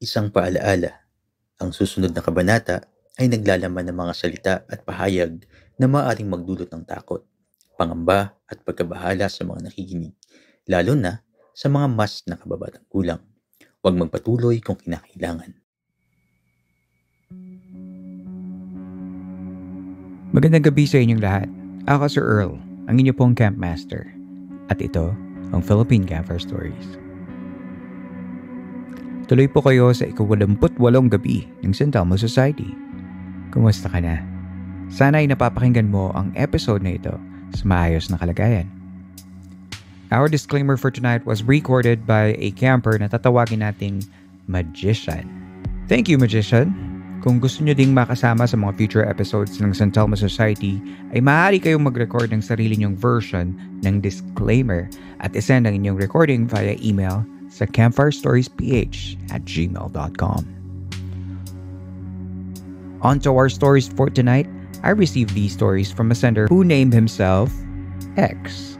Isang paalaala, ang susunod na kabanata ay naglalaman ng mga salita at pahayag na maaring magdulot ng takot, pangamba at pagkabahala sa mga nakikinig, lalo na sa mga mas nakababatang kulang. Huwag magpatuloy kung kinakailangan. Magandang gabi sa inyong lahat. Ako si Earl, ang inyo pong Camp At ito ang Philippine Camper Stories. Tuloy po kayo sa ikawalamputwalong gabi ng St. Elmo Society. Kumusta ka na? Sana ay napapakinggan mo ang episode na ito sa maayos na kalagayan. Our disclaimer for tonight was recorded by a camper na tatawagin nating Magician. Thank you, Magician! Kung gusto nyo ding makasama sa mga future episodes ng St. Telmo Society, ay maaari kayong mag-record ng sarili nyong version ng disclaimer at isend ang inyong recording via email sa campfirestoriesph at gmail.com. On to our stories for tonight, I received these stories from a sender who named himself X.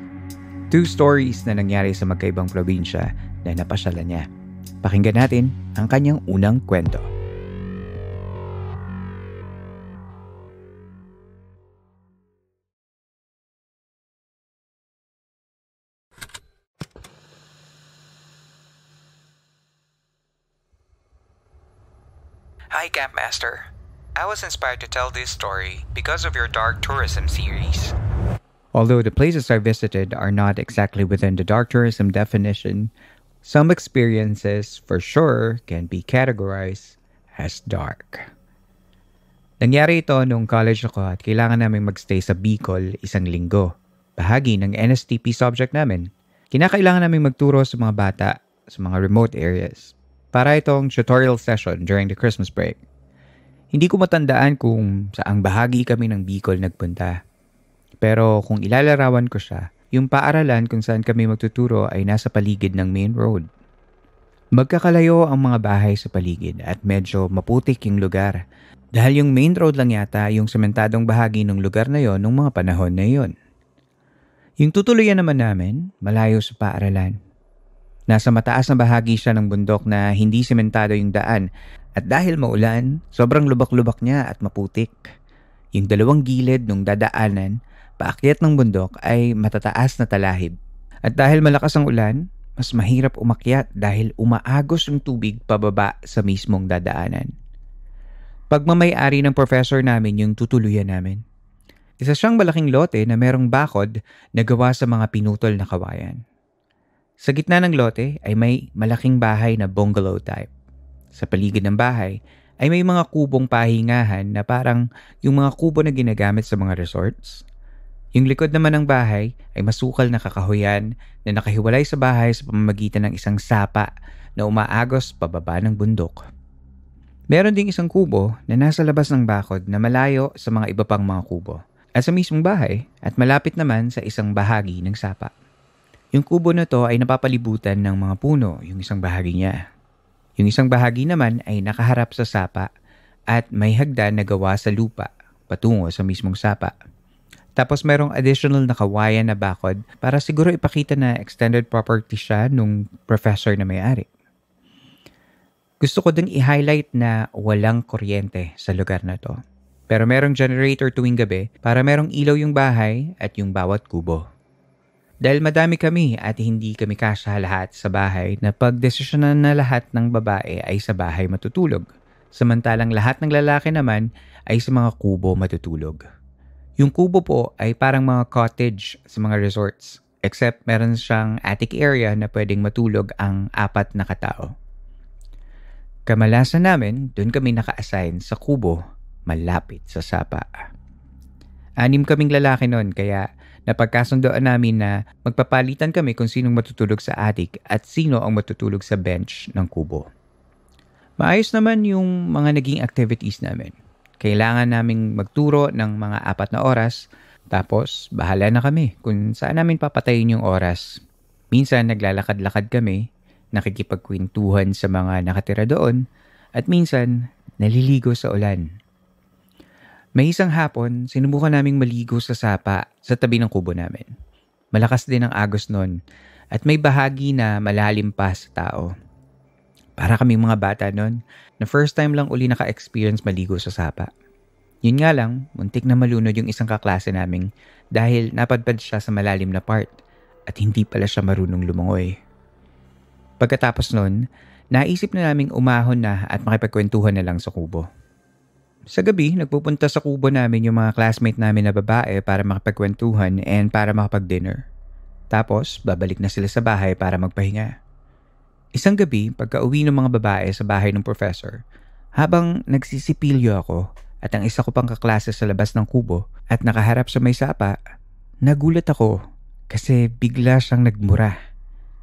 Two stories na nangyari sa magkaibang probinsya na napasyalan niya. Pakinggan natin ang kanyang unang kwento. Hi, Camp Master. I was inspired to tell this story because of your dark tourism series. Although the places I visited are not exactly within the dark tourism definition, some experiences for sure can be categorized as dark. Nangyari ito nung college ako at kailangan naming magstay sa Bicol isang linggo. Bahagi ng NSTP subject namin. Kinakailangan naming magturo sa mga bata sa mga remote areas para itong tutorial session during the Christmas break. Hindi ko matandaan kung saang bahagi kami ng Bicol nagpunta. Pero kung ilalarawan ko siya, yung paaralan kung saan kami magtuturo ay nasa paligid ng main road. Magkakalayo ang mga bahay sa paligid at medyo maputik yung lugar dahil yung main road lang yata yung sementadong bahagi ng lugar na yon nung mga panahon na yon. Yung tutuluyan naman namin, malayo sa paaralan. Nasa mataas na bahagi siya ng bundok na hindi sementado yung daan at dahil maulan, sobrang lubak-lubak niya at maputik. Yung dalawang gilid nung dadaanan, paakyat ng bundok ay matataas na talahib. At dahil malakas ang ulan, mas mahirap umakyat dahil umaagos yung tubig pababa sa mismong dadaanan. Pagmamayari ng professor namin yung tutuluyan namin. Isa siyang malaking lote na merong bakod na gawa sa mga pinutol na kawayan. Sa gitna ng lote ay may malaking bahay na bungalow type. Sa paligid ng bahay ay may mga kubong pahingahan na parang yung mga kubo na ginagamit sa mga resorts. Yung likod naman ng bahay ay masukal na kakahuyan na nakahiwalay sa bahay sa pamamagitan ng isang sapa na umaagos pababa ng bundok. Meron ding isang kubo na nasa labas ng bakod na malayo sa mga iba pang mga kubo at sa mismong bahay at malapit naman sa isang bahagi ng sapa. Yung kubo na to ay napapalibutan ng mga puno, yung isang bahagi niya. Yung isang bahagi naman ay nakaharap sa sapa at may hagdan na gawa sa lupa patungo sa mismong sapa. Tapos merong additional na kawayan na bakod para siguro ipakita na extended property siya nung professor na may-ari. Gusto ko ding i-highlight na walang kuryente sa lugar na to. Pero merong generator tuwing gabi para merong ilaw yung bahay at yung bawat kubo. Dahil madami kami at hindi kami kasya lahat sa bahay na pagdesisyonan na lahat ng babae ay sa bahay matutulog. Samantalang lahat ng lalaki naman ay sa mga kubo matutulog. Yung kubo po ay parang mga cottage sa mga resorts except meron siyang attic area na pwedeng matulog ang apat na katao. Kamalasan namin, doon kami naka-assign sa kubo malapit sa sapa. Anim kaming lalaki noon kaya Napagkasundoan namin na magpapalitan kami kung sinong matutulog sa attic at sino ang matutulog sa bench ng kubo. Maayos naman yung mga naging activities namin. Kailangan naming magturo ng mga apat na oras tapos bahala na kami kung saan namin papatayin yung oras. Minsan naglalakad-lakad kami, nakikipagkwentuhan sa mga nakatira doon at minsan naliligo sa ulan. May isang hapon, sinubukan naming maligo sa sapa sa tabi ng kubo namin. Malakas din ang agos noon at may bahagi na malalim pa sa tao. Para kaming mga bata noon na first time lang uli naka-experience maligo sa sapa. Yun nga lang, muntik na malunod yung isang kaklase naming dahil napadpad siya sa malalim na part at hindi pala siya marunong lumangoy. Pagkatapos noon, naisip na naming umahon na at makipagkwentuhan na lang sa kubo. Sa gabi, nagpupunta sa kubo namin yung mga classmate namin na babae para makapagkwentuhan and para makapag-dinner. Tapos, babalik na sila sa bahay para magpahinga. Isang gabi, pagka-uwi ng mga babae sa bahay ng professor, habang nagsisipilyo ako at ang isa ko pang kaklase sa labas ng kubo at nakaharap sa may sapa, nagulat ako kasi bigla siyang nagmura.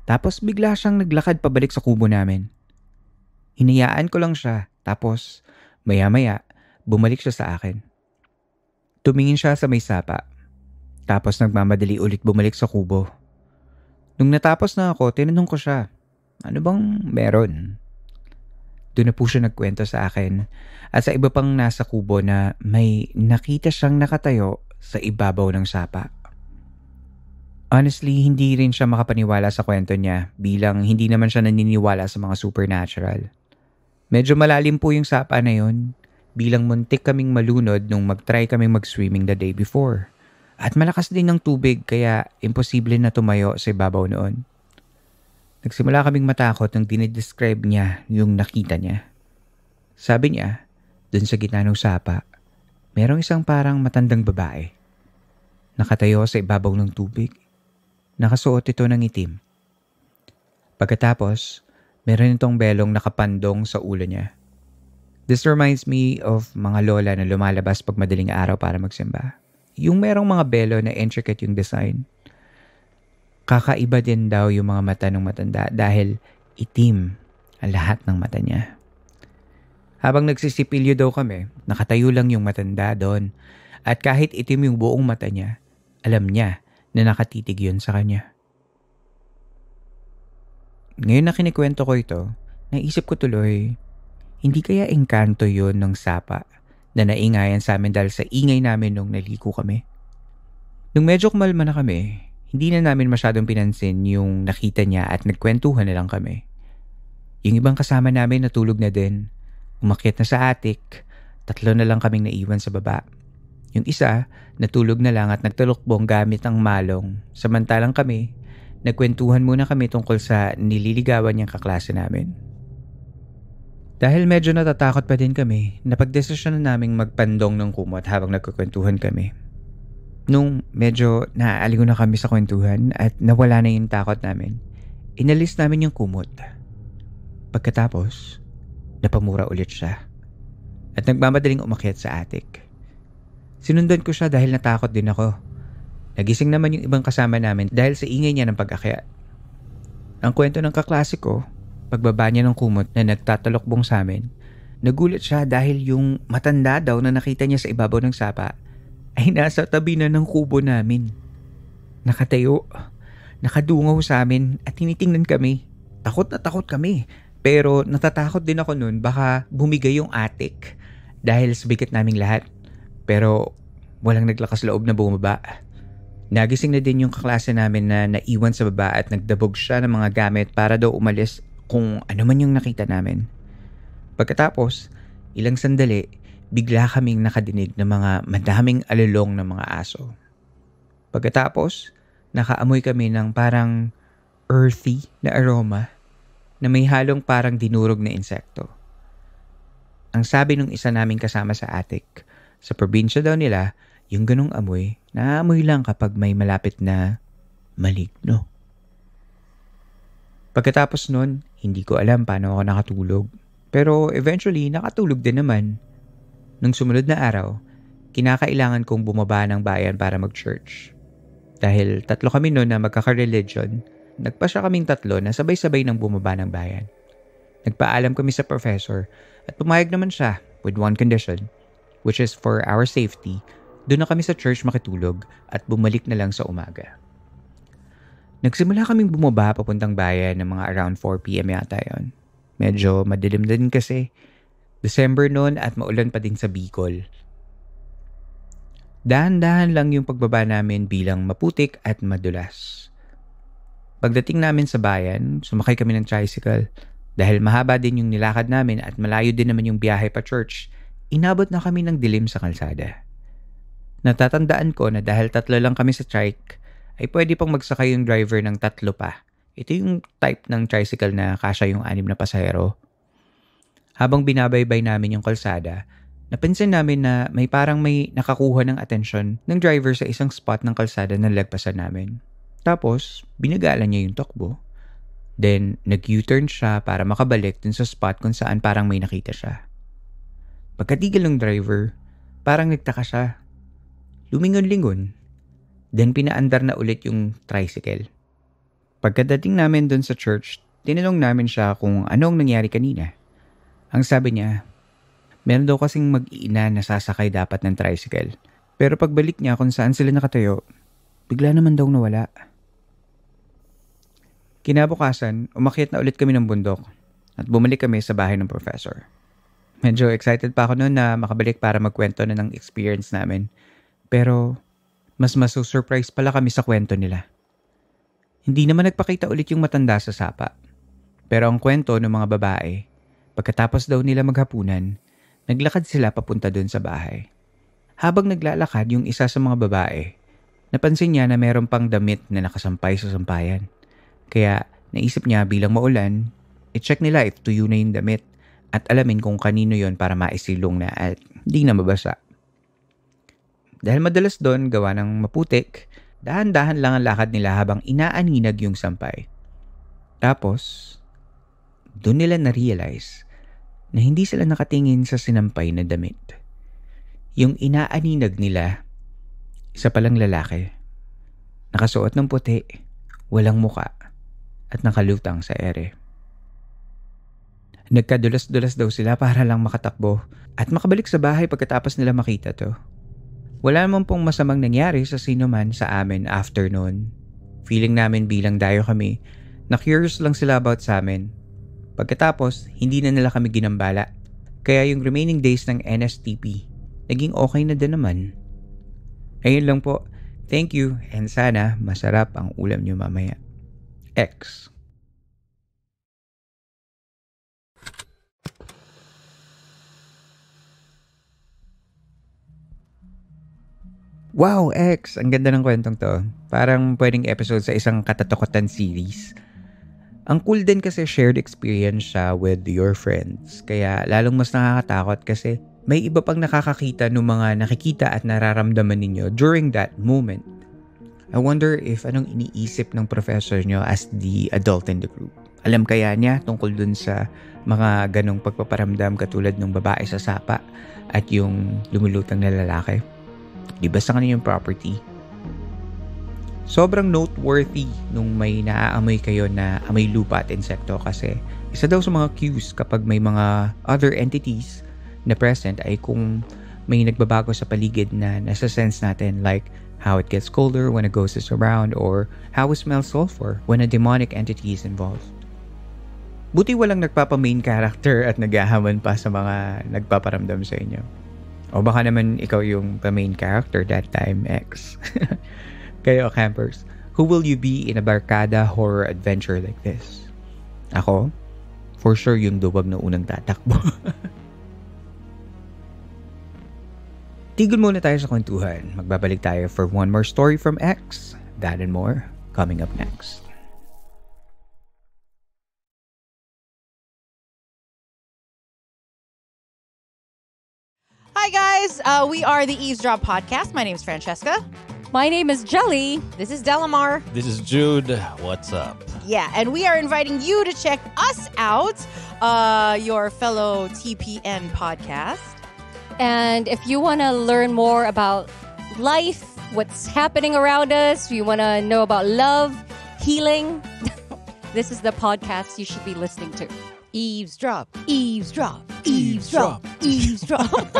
Tapos bigla siyang naglakad pabalik sa kubo namin. Hinayaan ko lang siya tapos maya-maya bumalik siya sa akin. Tumingin siya sa may sapa. Tapos nagmamadali ulit bumalik sa kubo. Nung natapos na ako, tinanong ko siya, ano bang meron? Doon na po siya nagkwento sa akin at sa iba pang nasa kubo na may nakita siyang nakatayo sa ibabaw ng sapa. Honestly, hindi rin siya makapaniwala sa kwento niya bilang hindi naman siya naniniwala sa mga supernatural. Medyo malalim po yung sapa na yon bilang muntik kaming malunod nung mag-try kaming mag-swimming the day before. At malakas din ng tubig kaya imposible na tumayo sa ibabaw noon. Nagsimula kaming matakot nang dinidescribe niya yung nakita niya. Sabi niya, dun sa gitna ng sapa, merong isang parang matandang babae. Nakatayo sa ibabaw ng tubig. Nakasuot ito ng itim. Pagkatapos, meron itong belong nakapandong sa ulo niya. This reminds me of mga lola na lumalabas pag madaling araw para magsimba. Yung merong mga belo na intricate yung design. Kakaiba din daw yung mga mata ng matanda dahil itim ang lahat ng mata niya. Habang nagsisipilyo daw kami, nakatayo lang yung matanda doon. At kahit itim yung buong mata niya, alam niya na nakatitig yun sa kanya. Ngayon na kinikwento ko ito, naisip ko tuloy hindi kaya engkanto yon ng sapa na naingayan sa amin dahil sa ingay namin nung naliko kami? Nung medyo kumalma na kami, hindi na namin masyadong pinansin yung nakita niya at nagkwentuhan na lang kami. Yung ibang kasama namin natulog na din, umakyat na sa atik, tatlo na lang kaming naiwan sa baba. Yung isa, natulog na lang at nagtalukbong gamit ang malong, samantalang kami, nagkwentuhan muna kami tungkol sa nililigawan niyang kaklase namin. Dahil medyo natatakot pa din kami, napagdesisyon na naming magpandong ng kumot habang nagkukwentuhan kami. Nung medyo naaaliw na kami sa kwentuhan at nawala na yung takot namin, inalis namin yung kumot. Pagkatapos, napamura ulit siya at nagmamadaling umakyat sa attic. Sinundan ko siya dahil natakot din ako. Nagising naman yung ibang kasama namin dahil sa ingay niya ng pag-akyat. Ang kwento ng kaklase ko pagbaba niya ng kumot na nagtatalokbong sa amin, nagulat siya dahil yung matanda daw na nakita niya sa ibabaw ng sapa ay nasa tabi na ng kubo namin. Nakatayo, nakadungaw sa amin at tinitingnan kami. Takot na takot kami. Pero natatakot din ako noon baka bumigay yung atik dahil subikat naming lahat. Pero walang naglakas loob na bumaba. Nagising na din yung kaklase namin na naiwan sa baba at nagdabog siya ng mga gamit para daw umalis kung ano man yung nakita namin. Pagkatapos, ilang sandali, bigla kaming nakadinig ng mga madaming alulong ng mga aso. Pagkatapos, nakaamoy kami ng parang earthy na aroma na may halong parang dinurog na insekto. Ang sabi ng isa naming kasama sa attic, sa probinsya daw nila, yung ganong amoy, naamoy lang kapag may malapit na maligno. Pagkatapos nun, hindi ko alam paano ako nakatulog. Pero eventually, nakatulog din naman. Nung sumunod na araw, kinakailangan kong bumaba ng bayan para mag-church. Dahil tatlo kami noon na magkaka-religion, nagpasya kaming tatlo na sabay-sabay nang bumaba ng bayan. Nagpaalam kami sa professor at pumayag naman siya with one condition, which is for our safety, doon na kami sa church makitulog at bumalik na lang sa umaga. Nagsimula kaming bumaba papuntang bayan ng mga around 4pm yata yon. Medyo madilim din kasi. December noon at maulan pa din sa Bicol. Dahan-dahan lang yung pagbaba namin bilang maputik at madulas. Pagdating namin sa bayan, sumakay kami ng tricycle. Dahil mahaba din yung nilakad namin at malayo din naman yung biyahe pa church, inabot na kami ng dilim sa kalsada. Natatandaan ko na dahil tatlo lang kami sa trike, ay pwede pang magsakay yung driver ng tatlo pa. Ito yung type ng tricycle na kasya yung anim na pasahero. Habang binabaybay namin yung kalsada, napansin namin na may parang may nakakuha ng atensyon ng driver sa isang spot ng kalsada na lagpasan namin. Tapos, binagalan niya yung takbo. Then, nag-U-turn siya para makabalik dun sa spot kung saan parang may nakita siya. Pagkatigil ng driver, parang nagtaka siya. Lumingon-lingon Then pinaandar na ulit yung tricycle. Pagkadating namin dun sa church, tinanong namin siya kung anong nangyari kanina. Ang sabi niya, meron daw kasing mag-iina na sasakay dapat ng tricycle. Pero pagbalik niya kung saan sila nakatayo, bigla naman daw nawala. Kinabukasan, umakyat na ulit kami ng bundok at bumalik kami sa bahay ng professor. Medyo excited pa ako noon na makabalik para magkwento na ng experience namin. Pero mas masusurprise pala kami sa kwento nila. Hindi naman nagpakita ulit yung matanda sa sapa. Pero ang kwento ng mga babae, pagkatapos daw nila maghapunan, naglakad sila papunta doon sa bahay. Habang naglalakad yung isa sa mga babae, napansin niya na meron pang damit na nakasampay sa sampayan. Kaya naisip niya bilang maulan, i-check nila if tuyo na yung damit at alamin kung kanino yon para maisilong na at di na mabasa. Dahil madalas doon gawa ng maputik, dahan-dahan lang ang lakad nila habang inaaninag yung sampay. Tapos, doon nila na-realize na hindi sila nakatingin sa sinampay na damit. Yung inaaninag nila, isa palang lalaki. Nakasuot ng puti, walang muka, at nakalutang sa ere. Nagkadulas-dulas daw sila para lang makatakbo at makabalik sa bahay pagkatapos nila makita to. Wala naman pong masamang nangyari sa sino man sa amin afternoon. Feeling namin bilang dayo kami na curious lang sila about sa amin. Pagkatapos, hindi na nila kami ginambala. Kaya yung remaining days ng NSTP, naging okay na din naman. Ayun lang po. Thank you and sana masarap ang ulam niyo mamaya. X. Wow, X! Ang ganda ng kwentong to. Parang pwedeng episode sa isang katatokotan series. Ang cool din kasi shared experience siya with your friends. Kaya lalong mas nakakatakot kasi may iba pang nakakakita ng mga nakikita at nararamdaman ninyo during that moment. I wonder if anong iniisip ng professor nyo as the adult in the group. Alam kaya niya tungkol dun sa mga ganong pagpaparamdam katulad ng babae sa sapa at yung lumulutang na lalaki? Libas na yung property. Sobrang noteworthy nung may naaamoy kayo na amoy lupa at insekto kasi isa daw sa mga cues kapag may mga other entities na present ay kung may nagbabago sa paligid na nasa sense natin like how it gets colder when a ghost is around or how it smells sulfur when a demonic entity is involved. Buti walang nagpapa-main character at naghahaman pa sa mga nagpaparamdam sa inyo. O baka naman ikaw yung the main character that time, X. Kayo, campers. Who will you be in a barkada horror adventure like this? Ako? For sure yung duwag na unang tatakbo. Tigil muna tayo sa kwentuhan. Magbabalik tayo for one more story from X. That and more coming up next. Hi, guys. Uh, we are the Eavesdrop Podcast. My name is Francesca. My name is Jelly. This is Delamar. This is Jude. What's up? Yeah, and we are inviting you to check us out, uh, your fellow TPN podcast. And if you want to learn more about life, what's happening around us, you want to know about love, healing, this is the podcast you should be listening to eavesdrop, eavesdrop, eavesdrop, eavesdrop.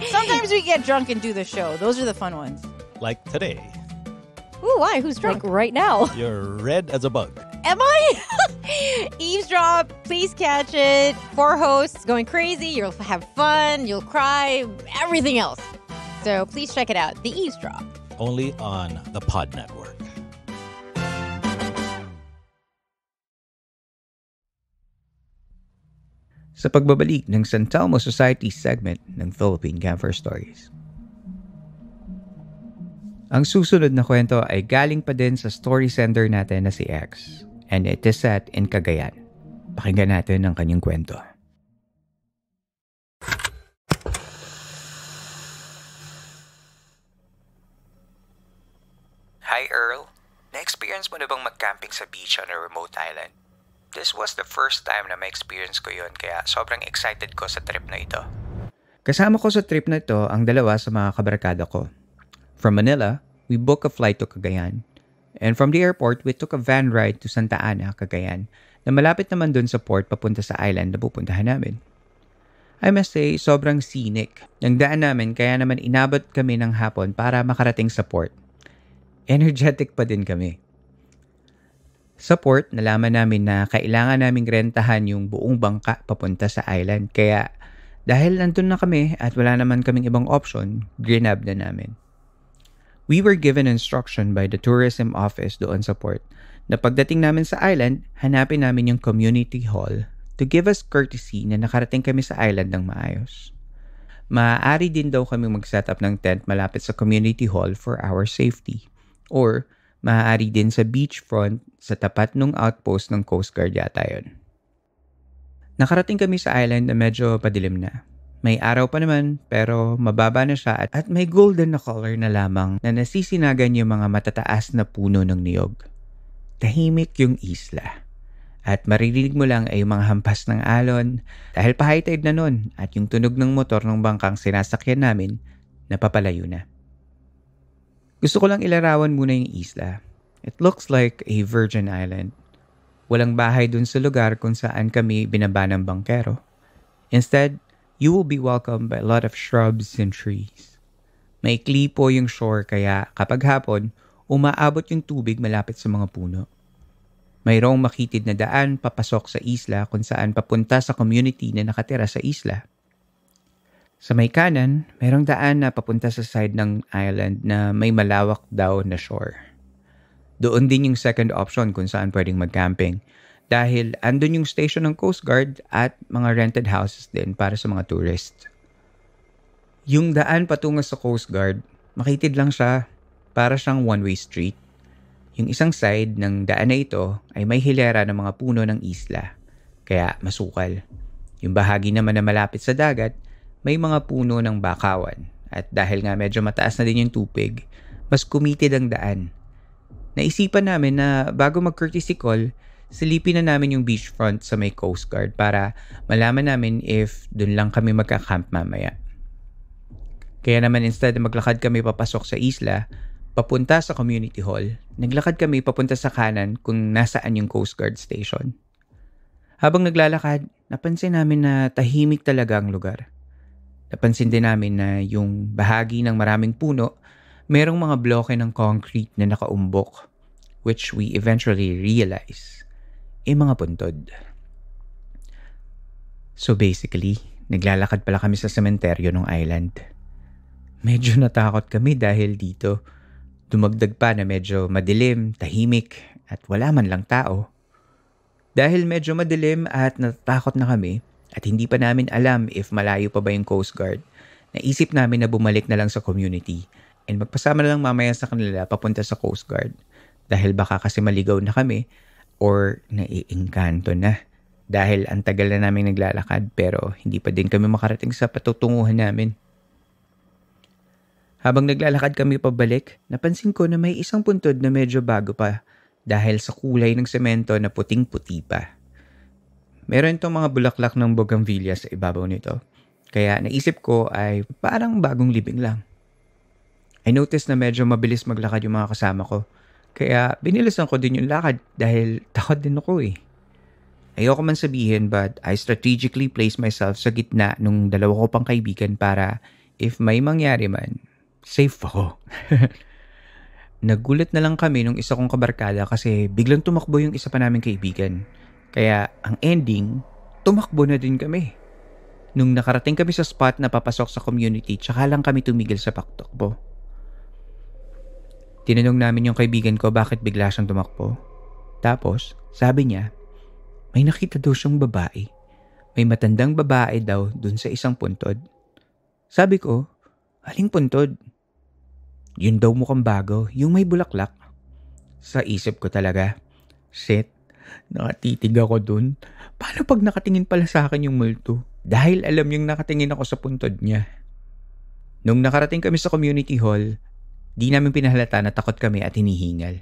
Sometimes we get drunk and do the show. Those are the fun ones. Like today. Ooh, why? Who's drunk? Like right now. You're red as a bug. Am I? Eavesdrop, please catch it. Four hosts going crazy. You'll have fun, you'll cry, everything else. So please check it out. The Eavesdrop. Only on the Pod Network. sa pagbabalik ng San Telmo Society segment ng Philippine Camper Stories. Ang susunod na kwento ay galing pa din sa story sender natin na si X and it is set in Cagayan. Pakinggan natin ang kanyang kwento. Hi Earl, na-experience mo na bang mag-camping sa beach on a remote island? This was the first time na ma-experience ko yun kaya sobrang excited ko sa trip na ito. Kasama ko sa trip na ito ang dalawa sa mga kabarkada ko. From Manila, we booked a flight to Cagayan. And from the airport, we took a van ride to Santa Ana, Cagayan, na malapit naman dun sa port papunta sa island na pupuntahan namin. I must say, sobrang scenic ng daan namin kaya naman inabot kami ng hapon para makarating sa port. Energetic pa din kami support, nalaman namin na kailangan naming rentahan yung buong bangka papunta sa island. Kaya dahil nandun na kami at wala naman kaming ibang option, grinab na namin. We were given instruction by the tourism office doon sa port na pagdating namin sa island, hanapin namin yung community hall to give us courtesy na nakarating kami sa island ng maayos. Maaari din daw kami mag-set up ng tent malapit sa community hall for our safety or Maaari din sa beachfront sa tapat ng outpost ng Coast Guard yata yun. Nakarating kami sa island na medyo padilim na. May araw pa naman pero mababa na siya at, may golden na color na lamang na nasisinagan yung mga matataas na puno ng niyog. Tahimik yung isla. At maririnig mo lang ay mga hampas ng alon dahil pa high tide na nun at yung tunog ng motor ng bangkang sinasakyan namin napapalayo na. Gusto ko lang ilarawan muna yung isla. It looks like a virgin island. Walang bahay dun sa lugar kung saan kami binaba ng bangkero. Instead, you will be welcomed by a lot of shrubs and trees. Maikli po yung shore kaya kapag hapon, umaabot yung tubig malapit sa mga puno. Mayroong makitid na daan papasok sa isla kung saan papunta sa community na nakatira sa isla. Sa may kanan, merong daan na papunta sa side ng island na may malawak daw na shore. Doon din yung second option kung saan pwedeng mag-camping dahil andun yung station ng Coast Guard at mga rented houses din para sa mga tourist. Yung daan patungo sa Coast Guard, makitid lang siya para siyang one-way street. Yung isang side ng daan na ito ay may hilera ng mga puno ng isla, kaya masukal. Yung bahagi naman na malapit sa dagat may mga puno ng bakawan at dahil nga medyo mataas na din yung tupig, mas kumitid ang daan. Naisipan namin na bago mag-courtesy call, silipin na namin yung beachfront sa may Coast Guard para malaman namin if dun lang kami magka-camp mamaya. Kaya naman instead na maglakad kami papasok sa isla, papunta sa community hall, naglakad kami papunta sa kanan kung nasaan yung Coast Guard station. Habang naglalakad, napansin namin na tahimik talaga ang lugar. Napansin din namin na yung bahagi ng maraming puno, merong mga bloke ng concrete na nakaumbok, which we eventually realize, ay mga puntod. So basically, naglalakad pala kami sa sementeryo ng island. Medyo natakot kami dahil dito. Dumagdag pa na medyo madilim, tahimik, at wala man lang tao. Dahil medyo madilim at natatakot na kami, at hindi pa namin alam if malayo pa ba yung Coast Guard, naisip namin na bumalik na lang sa community and magpasama na lang mamaya sa kanila papunta sa Coast Guard dahil baka kasi maligaw na kami or naiingkanto na dahil ang tagal na namin naglalakad pero hindi pa din kami makarating sa patutunguhan namin. Habang naglalakad kami pabalik, napansin ko na may isang puntod na medyo bago pa dahil sa kulay ng semento na puting-puti pa meron itong mga bulaklak ng bougainvillea sa ibabaw nito. Kaya naisip ko ay parang bagong libing lang. I noticed na medyo mabilis maglakad yung mga kasama ko. Kaya binilisan ko din yung lakad dahil takot din ako eh. Ayoko man sabihin but I strategically placed myself sa gitna nung dalawa ko pang kaibigan para if may mangyari man, safe ako. Nagulat na lang kami nung isa kong kabarkada kasi biglang tumakbo yung isa pa naming kaibigan. Kaya ang ending, tumakbo na din kami. Nung nakarating kami sa spot na papasok sa community, tsaka lang kami tumigil sa pagtakbo. Tinanong namin yung kaibigan ko bakit bigla siyang tumakbo. Tapos, sabi niya, may nakita daw siyang babae. May matandang babae daw dun sa isang puntod. Sabi ko, aling puntod? Yun daw mukhang bago, yung may bulaklak. Sa isip ko talaga, shit, Nakatitig ako dun. Paano pag nakatingin pala sa akin yung multo? Dahil alam yung nakatingin ako sa puntod niya. Nung nakarating kami sa community hall, di namin pinahalata na takot kami at hinihingal.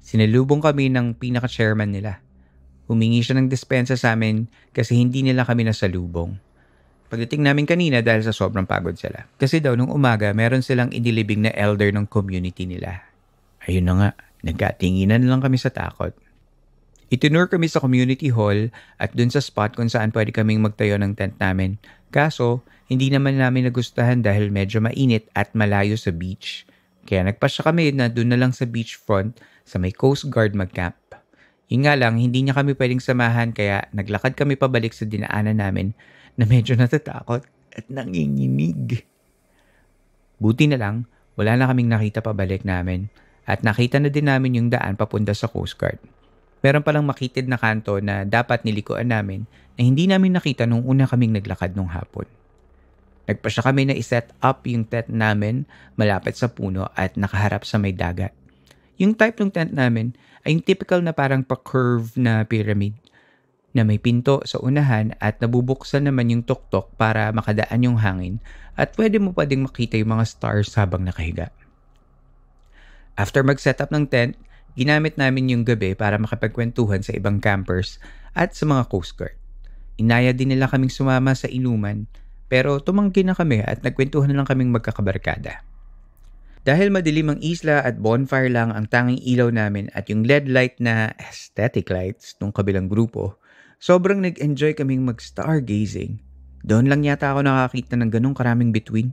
Sinalubong kami ng pinaka-chairman nila. Humingi siya ng dispensa sa amin kasi hindi nila kami nasalubong. Pagdating namin kanina dahil sa sobrang pagod sila. Kasi daw nung umaga, meron silang inilibing na elder ng community nila. Ayun na nga, nagkatinginan lang kami sa takot. Itinur kami sa community hall at dun sa spot kung saan pwede kaming magtayo ng tent namin. Kaso, hindi naman namin nagustuhan dahil medyo mainit at malayo sa beach. Kaya nagpasya kami na doon na lang sa beachfront sa may Coast Guard mag-camp. Yun nga lang, hindi niya kami pwedeng samahan kaya naglakad kami pabalik sa dinaanan namin na medyo natatakot at nanginginig. Buti na lang, wala na kaming nakita pabalik namin at nakita na din namin yung daan papunta sa Coast Guard meron palang makitid na kanto na dapat nilikuan namin na hindi namin nakita nung una kaming naglakad nung hapon. Nagpa siya kami na iset up yung tent namin malapit sa puno at nakaharap sa may dagat. Yung type ng tent namin ay yung typical na parang pa-curve na pyramid na may pinto sa unahan at nabubuksan naman yung tuktok para makadaan yung hangin at pwede mo pa ding makita yung mga stars habang nakahiga. After mag setup ng tent, Ginamit namin yung gabi para makapagkwentuhan sa ibang campers at sa mga Coast Guard. Inaya din nila kaming sumama sa inuman pero tumanggi na kami at nagkwentuhan na lang kaming magkakabarkada. Dahil madilim ang isla at bonfire lang ang tanging ilaw namin at yung LED light na aesthetic lights nung kabilang grupo, sobrang nag-enjoy kaming mag-stargazing. Doon lang yata ako nakakita ng ganong karaming between.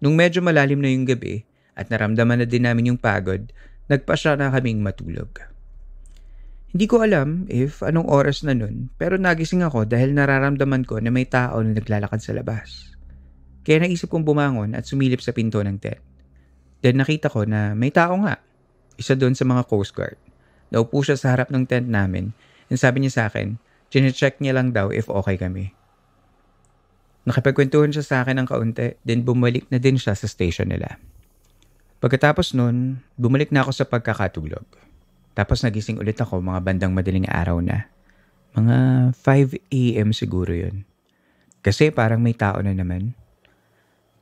Nung medyo malalim na yung gabi at naramdaman na din namin yung pagod, Nagpasya na kaming matulog. Hindi ko alam if anong oras na nun pero nagising ako dahil nararamdaman ko na may tao na naglalakad sa labas. Kaya naisip kong bumangon at sumilip sa pinto ng tent. Then nakita ko na may tao nga, isa doon sa mga Coast Guard. Naupo siya sa harap ng tent namin and sabi niya sa akin, chinecheck niya lang daw if okay kami. Nakipagkwentuhan siya sa akin ng kaunti, then bumalik na din siya sa station nila. Pagkatapos nun, bumalik na ako sa pagkakatulog. Tapos nagising ulit ako mga bandang madaling araw na. Mga 5 a.m. siguro yun. Kasi parang may tao na naman.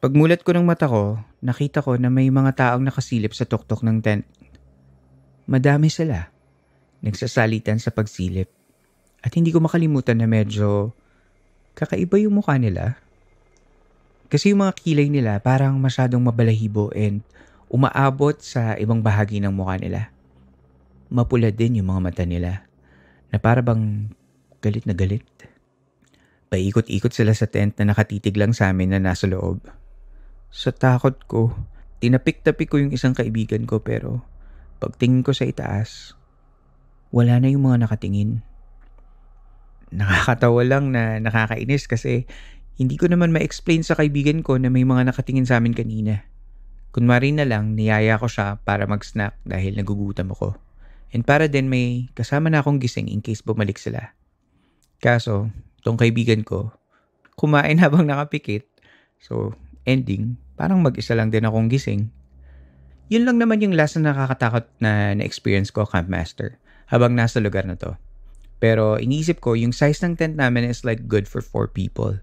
Pagmulat ko ng mata ko, nakita ko na may mga taong nakasilip sa tuktok ng tent. Madami sila. Nagsasalitan sa pagsilip. At hindi ko makalimutan na medyo kakaiba yung mukha nila. Kasi yung mga kilay nila parang masyadong mabalahibo and umaabot sa ibang bahagi ng mukha nila. Mapula din yung mga mata nila na para bang galit na galit. Paikot-ikot sila sa tent na nakatitig lang sa amin na nasa loob. Sa takot ko, tinapik-tapik ko yung isang kaibigan ko pero pagtingin ko sa itaas, wala na yung mga nakatingin. Nakakatawa lang na nakakainis kasi hindi ko naman ma-explain sa kaibigan ko na may mga nakatingin sa amin kanina. Kunwari na lang, niyaya ko siya para mag-snack dahil nagugutom ako. And para din may kasama na akong gising in case bumalik sila. Kaso, tong kaibigan ko, kumain habang nakapikit. So, ending, parang mag-isa lang din akong gising. Yun lang naman yung last na nakakatakot na na-experience ko, Campmaster, habang nasa lugar na to. Pero iniisip ko, yung size ng tent namin is like good for 4 people.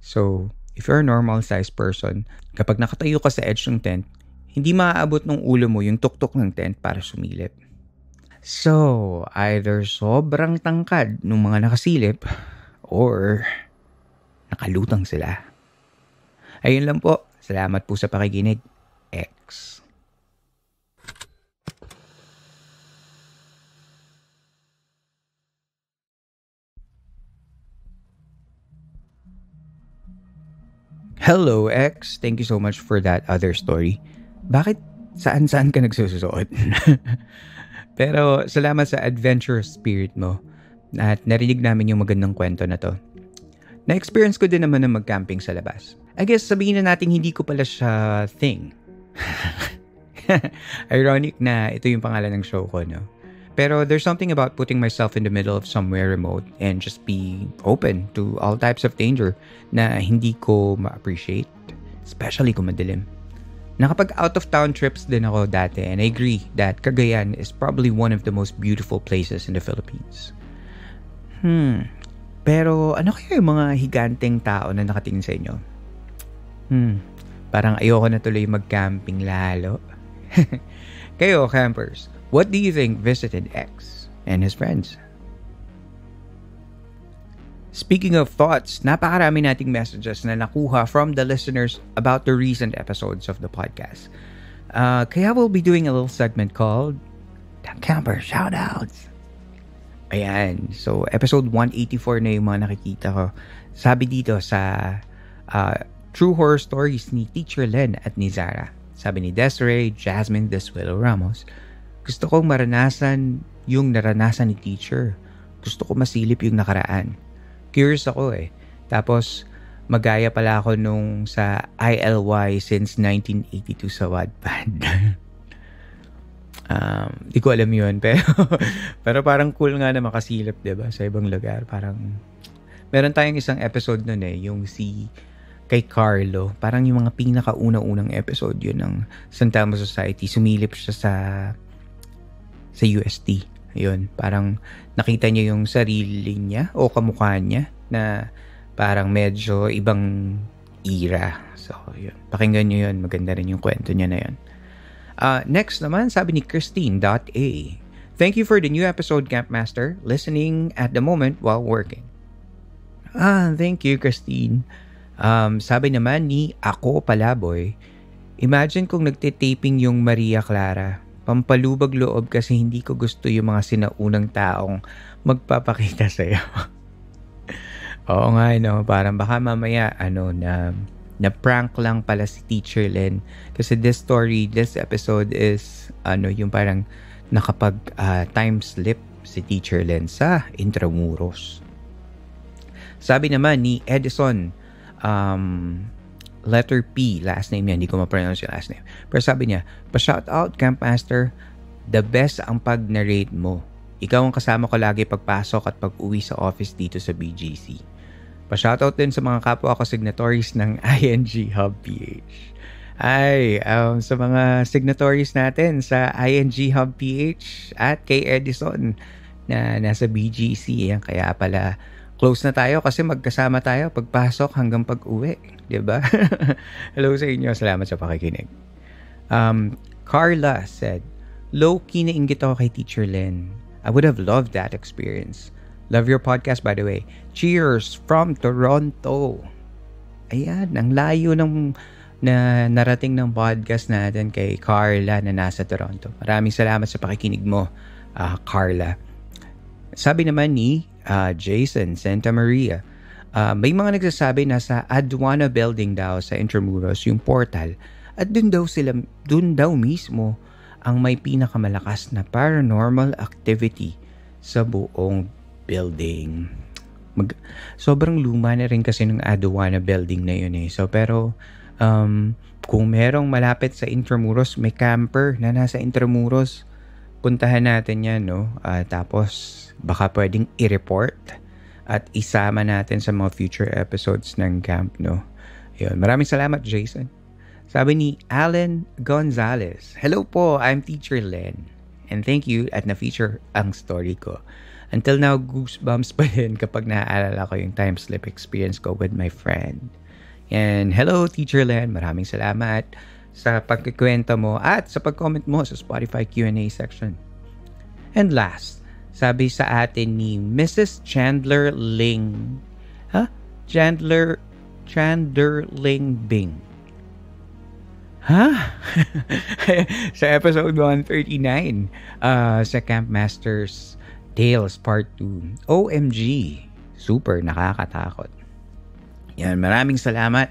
So, if you're a normal size person, kapag nakatayo ka sa edge ng tent, hindi maaabot ng ulo mo yung tuktok ng tent para sumilip. So, either sobrang tangkad ng mga nakasilip or nakalutang sila. Ayun lang po. Salamat po sa pakikinig. X. Hello, X. Thank you so much for that other story bakit saan-saan ka nagsusuot? Pero salamat sa adventure spirit mo at narinig namin yung magandang kwento na to. Na-experience ko din naman na mag-camping sa labas. I guess sabihin na natin hindi ko pala siya thing. Ironic na ito yung pangalan ng show ko, no? Pero there's something about putting myself in the middle of somewhere remote and just be open to all types of danger na hindi ko ma-appreciate, especially kung madilim. Nakapag out of town trips din ako dati and I agree that Cagayan is probably one of the most beautiful places in the Philippines. Hmm. Pero ano kaya yung mga higanteng tao na nakatingin sa inyo? Hmm. Parang ayoko na tuloy mag-camping lalo. Kayo, campers, what do you think visited X and his friends? Speaking of thoughts, napakarami nating messages na nakuha from the listeners about the recent episodes of the podcast. Uh, kaya we'll be doing a little segment called Damn Camper Shoutouts. Ayan. So, episode 184 na yung mga nakikita ko. Sabi dito sa uh, True Horror Stories ni Teacher Len at ni Zara. Sabi ni Desiree, Jasmine Desuelo Ramos, gusto kong maranasan yung naranasan ni teacher. Gusto ko masilip yung nakaraan curious ako eh. Tapos, magaya pala ako nung sa ILY since 1982 sa Wattpad. um, di ko alam yun, pero, pero parang cool nga na makasilip, ba diba, sa ibang lugar. Parang, meron tayong isang episode nun eh, yung si kay Carlo. Parang yung mga pinakauna-unang episode yun ng San Telmo Society. Sumilip siya sa sa UST. Yun, parang nakita niya yung sarili niya o kamukha niya na parang medyo ibang era. So, yun. Pakinggan niyo yun. Maganda rin yung kwento niya na yun. Uh, next naman, sabi ni Christine.a. Thank you for the new episode, Camp Master. Listening at the moment while working. Ah, thank you, Christine. Um, sabi naman ni Ako Palaboy, Imagine kung nagtitaping yung Maria Clara pampalubag loob kasi hindi ko gusto yung mga sinaunang taong magpapakita sa'yo. Oo nga, eh, no? Parang baka mamaya, ano, na, na prank lang pala si Teacher Len. Kasi this story, this episode is, ano, yung parang nakapag uh, time slip si Teacher Len sa Intramuros. Sabi naman ni Edison, um, letter P, last name niya, hindi ko ma-pronounce yung last name. Pero sabi niya, pa-shout out Camp Master, the best ang pag-narrate mo. Ikaw ang kasama ko lagi pagpasok at pag-uwi sa office dito sa BGC. pa shout out din sa mga kapwa ko signatories ng ING Hub PH. Ay, um, sa mga signatories natin sa ING Hub PH at kay Edison na nasa BGC. Yan, kaya pala close na tayo kasi magkasama tayo pagpasok hanggang pag-uwi. 'di ba? Hello sa inyo. Salamat sa pakikinig. Um, Carla said, "Low-key na nainggit ako kay Teacher Len. I would have loved that experience. Love your podcast by the way. Cheers from Toronto." Ayan, ang layo ng na narating ng podcast natin kay Carla na nasa Toronto. Maraming salamat sa pakikinig mo, uh, Carla. Sabi naman ni uh, Jason Santa Maria, uh, may mga nagsasabi na sa Aduana Building daw sa Intramuros yung portal at dun daw sila dun daw mismo ang may pinakamalakas na paranormal activity sa buong building. Mag, sobrang luma na rin kasi ng Aduana building na yun eh. So pero um, kung merong malapit sa Intramuros, may camper na nasa Intramuros, puntahan natin yan no. Uh, tapos baka pwedeng i-report at isama natin sa mga future episodes ng camp, no? Ayun. Maraming salamat, Jason. Sabi ni Allen Gonzalez, Hello po, I'm Teacher Len. And thank you at na-feature ang story ko. Until now, goosebumps pa rin kapag naaalala ko yung time slip experience ko with my friend. And hello, Teacher Len. Maraming salamat sa pagkikwento mo at sa pag-comment mo sa Spotify Q&A section. And last, sabi sa atin ni Mrs. Chandler Ling. Ha? Huh? Chandler Chandler Ling Bing. Ha? Huh? sa episode 139 uh, sa Camp Masters Tales Part 2. OMG! Super nakakatakot. Yan, maraming salamat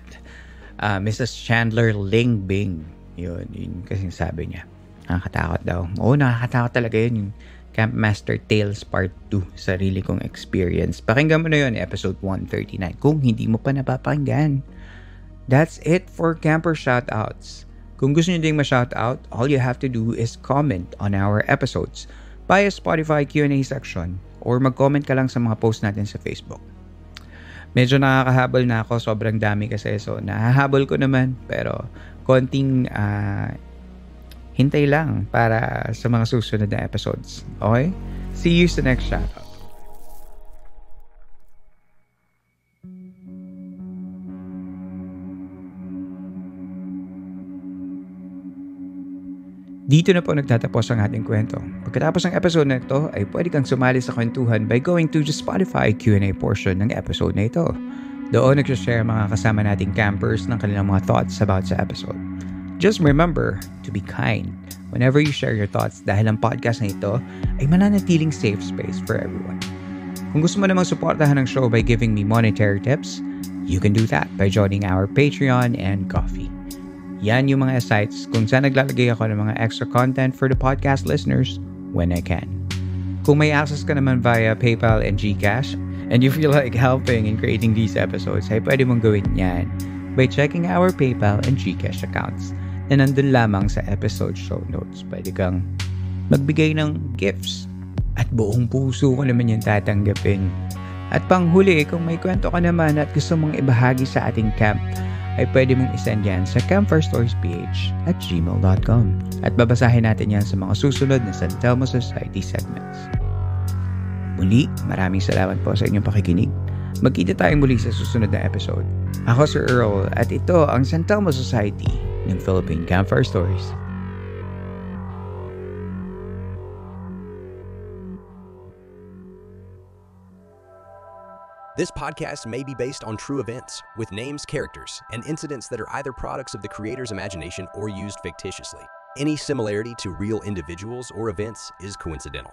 uh, Mrs. Chandler Ling Bing. Yun, yun kasing sabi niya. Nakakatakot daw. Oo, nakakatakot talaga yun. Yung Camp Master Tales Part 2, sarili kong experience. Pakinggan mo na yon episode 139 kung hindi mo pa napapakinggan. That's it for camper shoutouts. Kung gusto niyo ding ma-shoutout, all you have to do is comment on our episodes via Spotify Q&A section or mag-comment ka lang sa mga post natin sa Facebook. Medyo nakakahabol na ako, sobrang dami kasi so nahahabol ko naman pero konting uh, hintay lang para sa mga susunod na episodes. Okay? See you sa next shoutout. Dito na po nagtatapos ang ating kwento. Pagkatapos ng episode na ito ay pwede kang sumali sa kwentuhan by going to the Spotify Q&A portion ng episode na ito. Doon nagsashare mga kasama nating campers ng kanilang mga thoughts about sa episode. Just remember to be kind whenever you share your thoughts dahil ang podcast na ito ay mananatiling safe space for everyone. Kung gusto mo namang suportahan ang show by giving me monetary tips, you can do that by joining our Patreon and Coffee. Yan yung mga sites kung saan naglalagay ako ng mga extra content for the podcast listeners when I can. Kung may access ka naman via PayPal and GCash, and you feel like helping in creating these episodes, ay pwede mong gawin yan by checking our PayPal and GCash accounts na nandun lamang sa episode show notes. Pwede kang magbigay ng gifts at buong puso ko naman yung tatanggapin. At panghuli, kung may kwento ka naman at gusto mong ibahagi sa ating camp, ay pwede mong isend yan sa campfirestoriesph at gmail.com at babasahin natin yan sa mga susunod na San Telmo Society segments. Muli, maraming salamat po sa inyong pakikinig. Magkita tayong muli sa susunod na episode. Ako si Earl at ito ang San Telmo Society and Philippine Campfire Stories. This podcast may be based on true events, with names, characters, and incidents that are either products of the creator's imagination or used fictitiously. Any similarity to real individuals or events is coincidental.